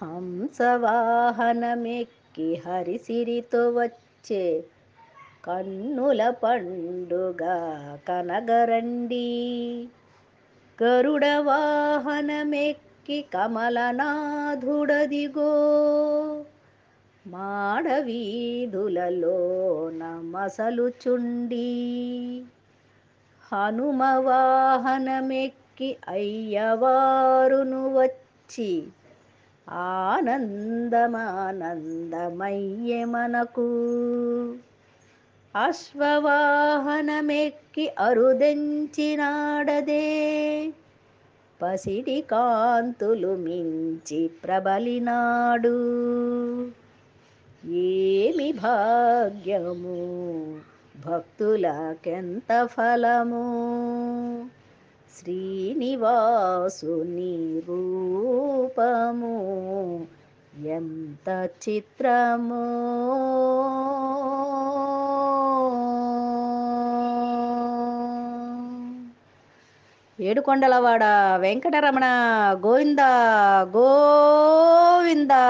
హంసవాహనమెక్కి హరిసిరితో వచ్చే కన్నుల పండుగ కనగరండి గరుడ వాహనమెక్కి కమలనాథుడదిగో మాడవీధులలో చుండి హనుమ వాహనమెక్కి అయ్యవారును వచ్చి ఆనందమానందమయ్యే మనకు అశ్వవాహనమెక్కి అరుదెంచినాడదే పసిడి కాంతులు మించి ప్రబలినాడు ఏమి భాగ్యము భక్తులకెంత ఫలము శ్రీనివాసుని రూపము ఎంత చిత్రము ఏడుకొండలవాడ వెంకటరమణ గోవింద గోవిందా